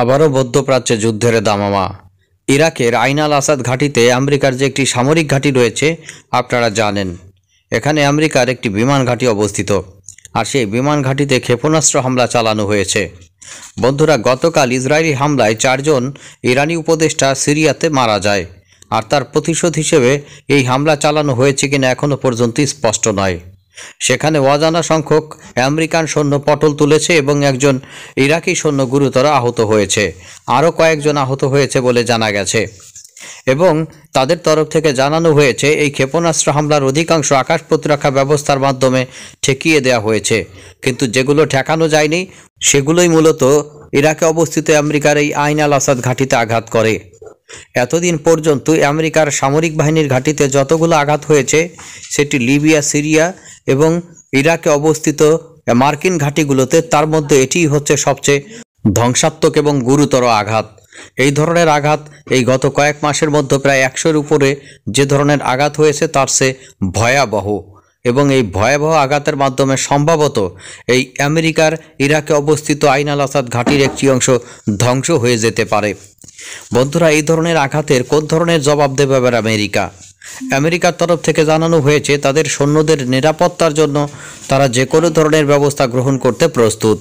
আবারও মধ্যপ্রাচ্যে যুদ্ধের দামামা ইরাকের আইনাল আসাদ ঘাঁটিতে আমেরিকার যে একটি সামরিক ঘাঁটি রয়েছে আপনারা জানেন এখানে আমেরিকার একটি বিমান ঘাঁটি অবস্থিত আর সেই বিমান ঘাঁটিতে ক্ষেপণাস্ত্র হামলা চালানো হয়েছে বন্ধুরা গতকাল ইসরায়েলি হামলায় চারজন ইরানি উপদেষ্টা সিরিয়াতে মারা যায় আর তার প্রতিশোধ হিসেবে এই হামলা চালানো হয়েছে কিনা এখনও পর্যন্ত স্পষ্ট নয় সেখানে অজানা সংখ্যক আমেরিকান সৈন্য পটল তুলেছে এবং একজন ইরাকি সৈন্য গুরুতর আহত হয়েছে আরও কয়েকজন আহত হয়েছে বলে জানা গেছে এবং তাদের তরফ থেকে জানানো হয়েছে এই ক্ষেপণাস্ত্র হামলার অধিকাংশ আকাশ প্রতিরক্ষা ব্যবস্থার মাধ্যমে ঠেকিয়ে দেওয়া হয়েছে কিন্তু যেগুলো ঠেকানো যায়নি সেগুলোই মূলত ইরাকে অবস্থিত আমেরিকার এই আইন আল আসাদ ঘাঁটিতে আঘাত করে এতদিন পর্যন্ত আমেরিকার সামরিক বাহিনীর ঘাঁটিতে যতগুলো আঘাত হয়েছে সেটি লিবিয়া সিরিয়া এবং ইরাকে অবস্থিত মার্কিন ঘাঁটিগুলোতে তার মধ্যে এটিই হচ্ছে সবচেয়ে ধ্বংসাত্মক এবং গুরুতর আঘাত এই ধরনের আঘাত এই গত কয়েক মাসের মধ্যে প্রায় একশোর উপরে যে ধরনের আঘাত হয়েছে তার সে ভয়াবহ এবং এই ভয়াবহ আঘাতের মাধ্যমে সম্ভবত এই আমেরিকার ইরাকে অবস্থিত আইন আল আসাদ ঘাঁটির একটি অংশ ধ্বংস হয়ে যেতে পারে বন্ধুরা এই ধরনের আঘাতের কোন ধরনের জবাব দেবে আমেরিকা আমেরিকার তরফ থেকে জানানো হয়েছে তাদের সৈন্যদের নিরাপত্তার জন্য তারা যে কোনো ধরনের ব্যবস্থা গ্রহণ করতে প্রস্তুত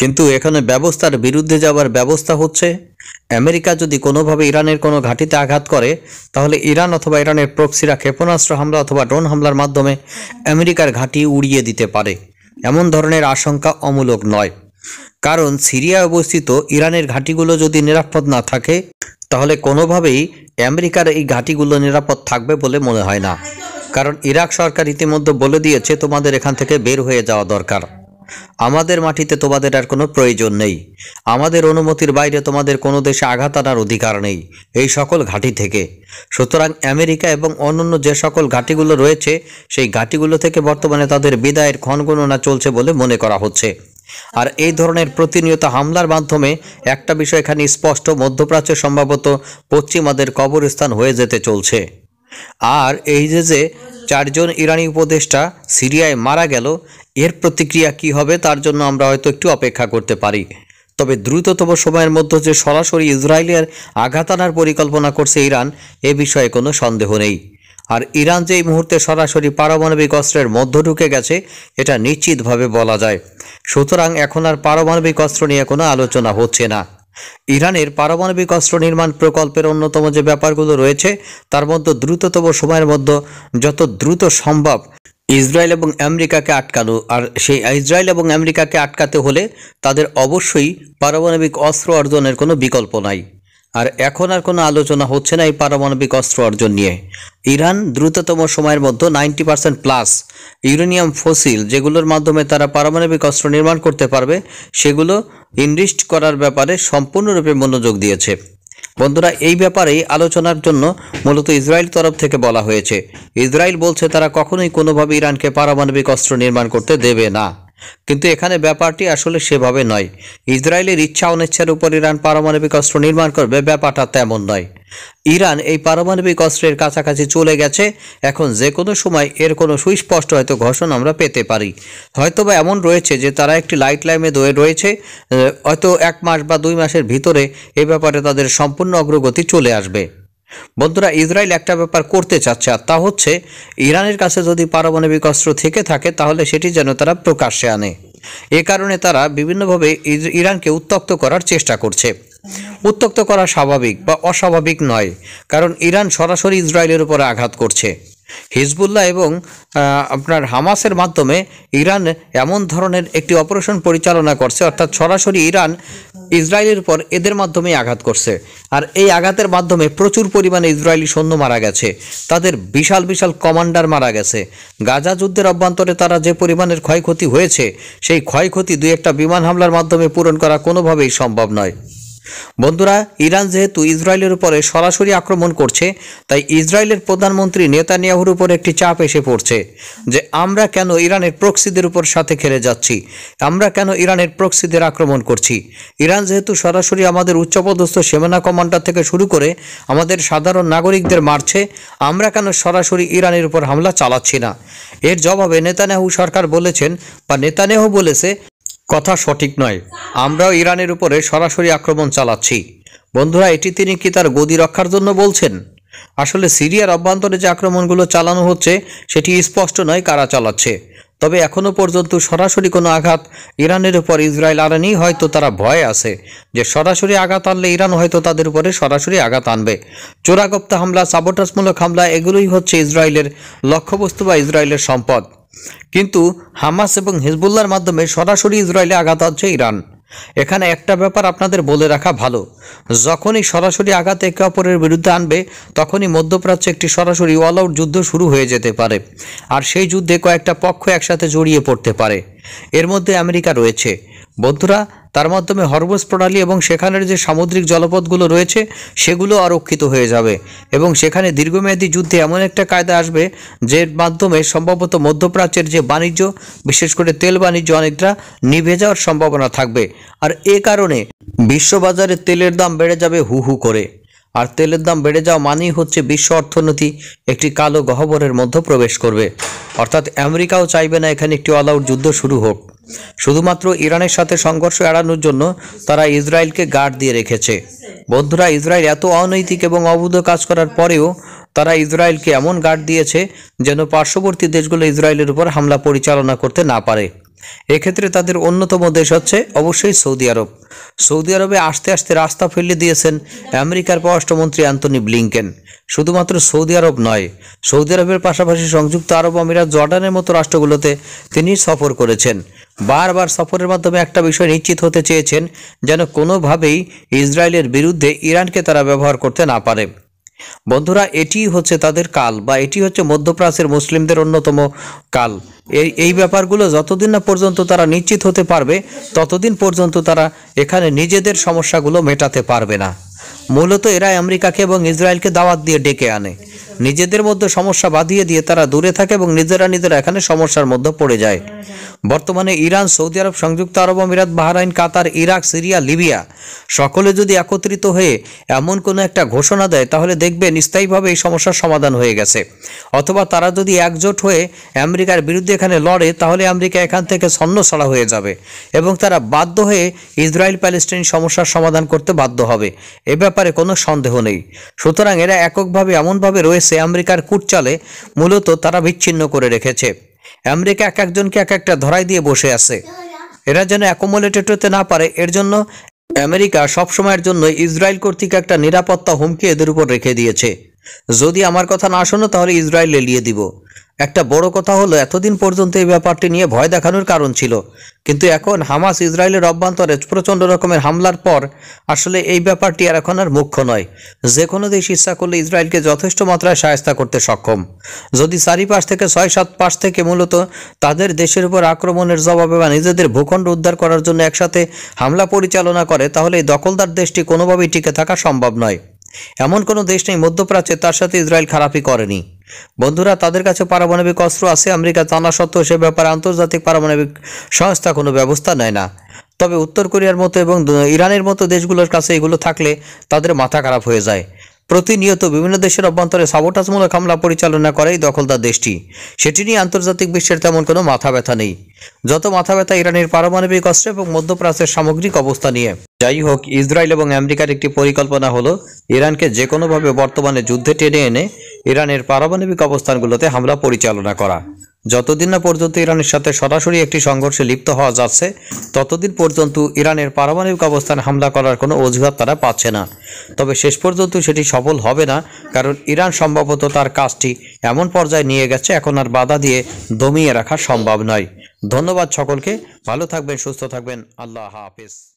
কিন্তু এখানে ব্যবস্থার বিরুদ্ধে যাওয়ার ব্যবস্থা হচ্ছে আমেরিকা যদি কোনোভাবে ইরানের কোনো ঘাঁটিতে আঘাত করে তাহলে ইরান অথবা ইরানের প্রক্সিরা ক্ষেপণাস্ত্র হামলা অথবা ড্রোন হামলার মাধ্যমে আমেরিকার ঘাঁটি উড়িয়ে দিতে পারে এমন ধরনের আশঙ্কা অমূলক নয় কারণ সিরিয়ায় অবস্থিত ইরানের ঘাঁটিগুলো যদি নিরাপদ না থাকে তাহলে কোনোভাবেই আমেরিকার এই ঘাঁটিগুলো নিরাপদ থাকবে বলে মনে হয় না কারণ ইরাক সরকার ইতিমধ্যে বলে দিয়েছে তোমাদের এখান থেকে বের হয়ে যাওয়া দরকার আমাদের মাটিতে তোমাদের আর কোনো প্রয়োজন নেই আমাদের অনুমতির বাইরে তোমাদের কোনো দেশে আঘাত আনার অধিকার নেই এই সকল ঘাঁটি থেকে সুতরাং আমেরিকা এবং অন্যান্য যে সকল ঘাঁটিগুলো রয়েছে সেই ঘাঁটিগুলো থেকে বর্তমানে তাদের বিদায়ের ক্ষণগণনা চলছে বলে মনে করা হচ্ছে আর এই ধরনের প্রতিনিয়ত হামলার মাধ্যমে একটা বিষয় এখানে স্পষ্ট মধ্যপ্রাচ্য সম্ভবত পশ্চিমাদের কবরস্থান হয়ে যেতে চলছে আর এই যে যে চারজন ইরানি উপদেষ্টা সিরিয়ায় মারা গেল এর প্রতিক্রিয়া কি হবে তার জন্য আমরা হয়তো একটু অপেক্ষা করতে পারি তবে দ্রুততম সময়ের মধ্যে যে সরাসরি ইসরায়েলের আঘাত আনার পরিকল্পনা করছে ইরান এ বিষয়ে কোনো সন্দেহ নেই আর ইরান যে এই মুহূর্তে সরাসরি পারমাণবিক অস্ত্রের মধ্য ঢুকে গেছে এটা নিশ্চিতভাবে বলা যায় সুতরাং এখন আর পারমাণবিক অস্ত্র নিয়ে কোনো আলোচনা হচ্ছে না ইরানের পারমাণবিক অস্ত্র নির্মাণ প্রকল্পের অন্যতম যে ব্যাপারগুলো রয়েছে তার মধ্যে দ্রুততম সময়ের মধ্যে যত দ্রুত সম্ভব ইসরায়েল এবং আমেরিকাকে আটকানো আর সেই ইসরায়েল এবং আমেরিকাকে আটকাতে হলে তাদের অবশ্যই পারমাণবিক অস্ত্র অর্জনের কোনো বিকল্প নাই আর এখন আর কোনো আলোচনা হচ্ছে না এই পারমাণবিক অস্ত্র অর্জন নিয়ে ইরান দ্রুততম সময়ের মধ্যে নাইনটি পার্সেন্ট প্লাস ইউরেনিয়াম ফসিল যেগুলোর মাধ্যমে তারা পারমাণবিক অস্ত্র নির্মাণ করতে পারবে সেগুলো ইনরিস্ট করার ব্যাপারে সম্পূর্ণরূপে মনোযোগ দিয়েছে বন্ধুরা এই ব্যাপারেই আলোচনার জন্য মূলত ইসরায়েল তরফ থেকে বলা হয়েছে ইসরায়েল বলছে তারা কখনোই কোনোভাবে ইরানকে পারমাণবিক অস্ত্র নির্মাণ করতে দেবে না কিন্তু এখানে ব্যাপারটি আসলে সেভাবে নয় ইসরায়েলের ইচ্ছা অনিচ্ছার উপর ইরান পারমাণবিক অস্ত্র নির্মাণ করবে ব্যাপারটা তেমন নয় ইরান এই পারমাণবিক অস্ত্রের কাছাকাছি চলে গেছে এখন যে কোনো সময় এর কোনো সুস্পষ্ট হয়তো ঘোষণা আমরা পেতে পারি হয়তোবা এমন রয়েছে যে তারা একটি লাইট লাইমে দয়ে রয়েছে হয়তো এক মাস বা দুই মাসের ভিতরে এ ব্যাপারে তাদের সম্পূর্ণ অগ্রগতি চলে আসবে বন্ধুরা ইসরায়েল একটা ব্যাপার করতে চাচ্ছে আর তা হচ্ছে ইরানের কাছে যদি পারমাণবিক অস্ত্র থেকে থাকে তাহলে সেটি যেন তারা প্রকাশ্যে আনে এ কারণে তারা বিভিন্নভাবে ইরানকে উত্তক্ত করার চেষ্টা করছে উত্তক্ত করা স্বাভাবিক বা অস্বাভাবিক নয় কারণ ইরান সরাসরি ইসরায়েলের উপরে আঘাত করছে হিজবুল্লাহ এবং আপনার হামাসের মাধ্যমে ইরান এমন ধরনের একটি অপারেশন পরিচালনা করছে অর্থাৎ সরাসরি ইরান ইসরায়েলের উপর এদের মাধ্যমে আঘাত করছে আর এই আঘাতের মাধ্যমে প্রচুর পরিমাণে ইসরায়েলি সৈন্য মারা গেছে তাদের বিশাল বিশাল কমান্ডার মারা গেছে গাজা যুদ্ধের অভ্যন্তরে তারা যে পরিমাণের ক্ষয়ক্ষতি হয়েছে সেই ক্ষয়ক্ষতি দুই একটা বিমান হামলার মাধ্যমে পূরণ করা কোনোভাবেই সম্ভব নয় বন্ধুরা ইরান যেহেতু ইসরায়েলের উপরে সরাসরি আক্রমণ করছে তাই ইসরায়েলের প্রধানমন্ত্রী নেতানিয়াহুর উপর একটি চাপ এসে পড়ছে যে আমরা কেন ইরানের প্রক্সিদের উপর সাথে খেলে যাচ্ছি আমরা কেন ইরানের প্রক্সিদের আক্রমণ করছি ইরান যেহেতু সরাসরি আমাদের উচ্চপদস্থ সেমানা কমান্ডার থেকে শুরু করে আমাদের সাধারণ নাগরিকদের মারছে আমরা কেন সরাসরি ইরানের উপর হামলা চালাচ্ছি না এর জবাবে নেতানিয়াহু সরকার বলেছেন বা নেতানিয়াহু বলেছে কথা সঠিক নয় আমরাও ইরানের উপরে সরাসরি আক্রমণ চালাচ্ছি বন্ধুরা এটি তিনি কি তার গদি রক্ষার জন্য বলছেন আসলে সিরিয়ার অভ্যন্তরে যে আক্রমণগুলো চালানো হচ্ছে সেটি স্পষ্ট নয় কারা চালাচ্ছে তবে এখনও পর্যন্ত সরাসরি কোনো আঘাত ইরানের উপর ইসরায়েল আনেনি হয়তো তারা ভয় আছে যে সরাসরি আঘাত আনলে ইরান হয়তো তাদের উপরে সরাসরি আঘাত আনবে চোরাগপ্তা হামলা সাবোটাসমূলক হামলা এগুলোই হচ্ছে ইসরায়েলের লক্ষ্যবস্তু বা ইসরায়েলের সম্পদ কিন্তু হামাস এবং হিজবুল্লার মাধ্যমে সরাসরি ইসরায়েলে আঘাত আনছে ইরান এখানে একটা ব্যাপার আপনাদের বলে রাখা ভালো যখনই সরাসরি আঘাত একে অপরের বিরুদ্ধে আনবে তখনই মধ্যপ্রাচ্যে একটি সরাসরি অল আউট যুদ্ধ শুরু হয়ে যেতে পারে আর সেই যুদ্ধে কয়েকটা পক্ষ একসাথে জড়িয়ে পড়তে পারে এর মধ্যে আমেরিকা রয়েছে বন্ধুরা তার মাধ্যমে হরমোজ প্রণালী এবং সেখানের যে সামুদ্রিক জলপথগুলো রয়েছে সেগুলো আরক্ষিত হয়ে যাবে এবং সেখানে দীর্ঘমেয়াদী যুদ্ধে এমন একটা কায়দা আসবে যে মাধ্যমে সম্ভবত মধ্যপ্রাচ্যের যে বাণিজ্য বিশেষ করে তেল বাণিজ্য অনেকটা নিভে যাওয়ার সম্ভাবনা থাকবে আর এ কারণে বিশ্ববাজারে তেলের দাম বেড়ে যাবে হু হু করে আর তেলের দাম বেড়ে যাওয়া মানেই হচ্ছে বিশ্ব অর্থনীতি একটি কালো গহ্বরের মধ্যে প্রবেশ করবে অর্থাৎ আমেরিকাও চাইবে না এখানে একটি অল যুদ্ধ শুরু হোক শুধুমাত্র ইরানের সাথে সংঘর্ষ এড়ানোর জন্য তারা ইসরায়েলকে গার্ড দিয়ে রেখেছে বন্ধুরা ইসরায়েল এত অনৈতিক এবং অবৈধ কাজ করার পরেও তারা ইসরায়েলকে এমন গার্ড দিয়েছে যেন পার্শ্ববর্তী দেশগুলো ইসরায়েলের উপর হামলা পরিচালনা করতে না পারে এক্ষেত্রে তাদের অন্যতম দেশ হচ্ছে অবশ্যই সৌদি আরব সৌদি আরবে আস্তে আস্তে রাস্তা ফেলে দিয়েছেন আমেরিকার পররাষ্ট্রমন্ত্রী অ্যান্টনি ব্লিংকেন শুধুমাত্র সৌদি আরব নয় সৌদি আরবের পাশাপাশি সংযুক্ত আরব আমিরাত জর্ডানের মতো রাষ্ট্রগুলোতে তিনি সফর করেছেন বারবার সফরের মাধ্যমে একটা বিষয় নিশ্চিত হতে চেয়েছেন যেন কোনোভাবেই ইসরায়েলের বিরুদ্ধে ইরানকে তারা ব্যবহার করতে না পারে বন্ধুরা এটি হচ্ছে তাদের কাল বা এটি হচ্ছে মধ্যপ্রাচ্যের মুসলিমদের অন্যতম কাল এই এই ব্যাপারগুলো যতদিন না পর্যন্ত তারা নিশ্চিত হতে পারবে ততদিন পর্যন্ত তারা এখানে নিজেদের সমস্যাগুলো মেটাতে পারবে না মূলত এরা আমেরিকাকে এবং ইসরায়েলকে দাওয়াত দিয়ে ডেকে আনে নিজেদের মধ্যে সমস্যা বাঁধিয়ে দিয়ে তারা দূরে থাকে এবং নিজেরা নিজেরা এখানে সমস্যার মধ্যে পড়ে যায় বর্তমানে ইরান সৌদি আরব সংযুক্ত আরব আমিরাত Bahrain Qatar Iraq Syria Libya সকলে যদি একত্রিত হয়ে এমন কোনো একটা ঘোষণা দেয় তাহলে দেখবে নিস্থায়ীভাবে এই সমস্যার সমাধান হয়ে গেছে অথবা তারা যদি একজোট হয়ে আমেরিকার বিরুদ্ধে এখানে লড়ে তাহলে আমেরিকা এখান থেকে ছন্নছড়া হয়ে যাবে এবং তারা বাধ্য হয়ে ইসরায়েল প্যালেস্টাইন সমস্যার সমাধান করতে বাধ্য হবে এ ব্যাপারে কোনো সন্দেহ নেই সুতরাং এরা এককভাবে এমনভাবে রয়েছে এসে আমেরিকার কুটচালে মূলত তারা বিচ্ছিন্ন করে রেখেছে আমেরিকা এক একজনকে এক একটা ধরাই দিয়ে বসে আছে এরা যেন অ্যাকোমোলেটেড হতে না পারে এর জন্য আমেরিকা সবসময়ের জন্য ইসরায়েল কর্তৃক একটা নিরাপত্তা হুমকি এদের উপর রেখে দিয়েছে যদি আমার কথা না শোনো তাহলে ইসরায়েল এলিয়ে দিব একটা বড় কথা হলো এতদিন পর্যন্ত এই ব্যাপারটি নিয়ে ভয় দেখানোর কারণ ছিল কিন্তু এখন হামাস ইসরায়েলের অভ্যন্তরে প্রচণ্ড রকমের হামলার পর আসলে এই ব্যাপারটি আর এখন আর মুখ্য নয় যে কোনো দেশ ইচ্ছা করলে ইসরায়েলকে যথেষ্ট মাত্রায় সায়স্তা করতে সক্ষম যদি চারিপাশ থেকে ছয় সাত পাশ থেকে মূলত তাদের দেশের উপর আক্রমণের জবাবে বা নিজেদের ভূখণ্ড উদ্ধার করার জন্য একসাথে হামলা পরিচালনা করে তাহলে এই দখলদার দেশটি কোনোভাবেই টিকে থাকা সম্ভব নয় এমন কোনো দেশ নেই মধ্যপ্রাচ্যে তার সাথে ইসরায়েল খারাপই করেনি বন্ধুরা তাদের কাছে পারমাণবিক অস্ত্র আছে আমেরিকা জানা সত্ত্বেও সে ব্যাপারে আন্তর্জাতিক পারমাণবিক সংস্থা কোনো ব্যবস্থা নেয় না তবে উত্তর কোরিয়ার মতো এবং ইরানের মতো দেশগুলোর কাছে এগুলো থাকলে তাদের মাথা খারাপ হয়ে যায় প্রতিনিয়ত বিভিন্ন দেশের অভ্যন্তরে সাবোটাসমূলক হামলা পরিচালনা করেই দখলদার দেশটি সেটি নিয়ে আন্তর্জাতিক বিশ্বের তেমন কোনো মাথা ব্যথা নেই যত মাথা ব্যথা ইরানের পারমাণবিক অস্ত্র এবং মধ্যপ্রাচ্যের সামগ্রিক অবস্থা নিয়ে যাই হোক ইসরায়েল এবং আমেরিকার একটি পরিকল্পনা হলো ইরানকে যে কোনোভাবে বর্তমানে যুদ্ধে টেনে এনে ইরানের পারমাণবিক অবস্থানগুলোতে হামলা পরিচালনা করা যতদিন না পর্যন্ত ইরানের সাথে সরাসরি একটি সংঘর্ষে লিপ্ত হওয়া যাচ্ছে ততদিন পর্যন্ত ইরানের পারমাণবিক অবস্থান হামলা করার কোনো অজুহাত তারা পাচ্ছে না তবে শেষ পর্যন্ত সেটি সফল হবে না কারণ ইরান সম্ভবত তার কাজটি এমন পর্যায়ে নিয়ে গেছে এখন আর বাধা দিয়ে দমিয়ে রাখা সম্ভব নয় ধন্যবাদ সকলকে ভালো থাকবেন সুস্থ থাকবেন আল্লাহ হাফিজ